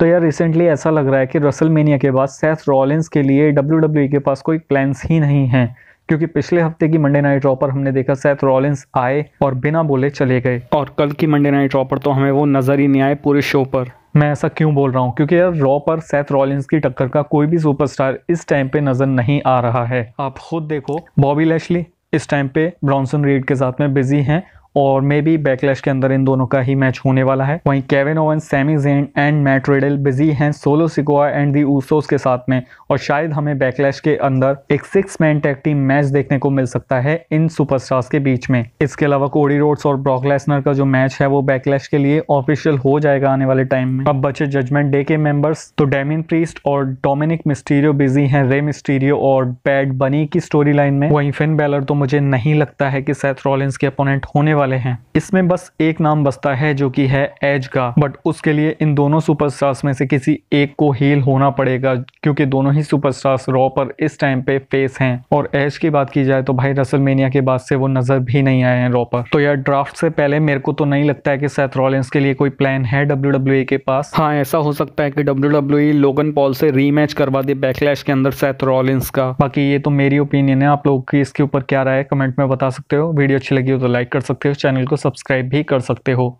तो यार रिसेंटली ऐसा लग रहा है कि रसल मेनिया के बाद सेथ रॉलिन्स के लिए डब्ल्यू e के पास कोई प्लान्स ही नहीं है क्योंकि पिछले हफ्ते की मंडे नाइट रॉ पर हमने देखा सेथ रॉलिन्स आए और बिना बोले चले गए और कल की मंडे नाइट रॉ पर तो हमें वो नज़र ही नहीं आए पूरे शो पर मैं ऐसा क्यों बोल रहा हूँ क्योंकि यार रॉ पर सेथ रॉलिंस की टक्कर का कोई भी सुपरस्टार इस टाइम पे नज़र नहीं आ रहा है आप खुद देखो बॉबी लैशली इस टाइम पे ब्रॉन्सन रीड के साथ में बिजी हैं और मे बी बैकलैश के अंदर इन दोनों का ही मैच होने वाला है वहीं Kevin Owens Sami Zayn and Matt Riddle busy हैं Solo Sikoa and the Usos के साथ में और शायद हमें बैकलैश के अंदर एक six man tag team match देखने को मिल सकता है इन सुपरस्टार्स के बीच में इसके अलावा कोडी रोड्स और ब्रॉकलेसनर का जो मैच है वो बैकलैश के लिए ऑफिशियल हो जाएगा आने वाले टाइम में अब बचे जजमेंट डे के मेंबर्स तो डेमिन प्रीस्ट और डोमिनिक मिस्टीरियो बिजी हैं रे मिस्टीरियो और बैड बनी की स्टोरी लाइन में वहीं फिन बैलर तो मुझे नहीं लगता है कि सेथ रॉलिंस के अपोनेंट होने वाले हैं इसमें बस एक नाम बचता है जो कि है एज का बट उसके लिए इन दोनों सुपरस्टार्स में से किसी एक को हील होना पड़ेगा क्योंकि दोनों ही सुपरस्टार्स रॉ पर इस टाइम पे फेस हैं और एज की बात की जाए तो भाई रसल के बाद से वो नजर भी नहीं आए हैं रॉ पर तो यार ड्राफ्ट से पहले मेरे को तो नहीं लगता है कि सेथ रॉलेंस के लिए कोई प्लान है डब्ल्यू e के पास हाँ ऐसा हो सकता है कि डब्ल्यू डब्ल्यू लोगन पॉल से रीमैच करवा दे बैकलैश के अंदर सेथ रॉलेंस का बाकी ये तो मेरी ओपिनियन है आप लोग की इसके ऊपर क्या राय कमेंट में बता सकते हो वीडियो अच्छी लगी हो तो लाइक कर सकते हो चैनल को सब्सक्राइब भी कर सकते हो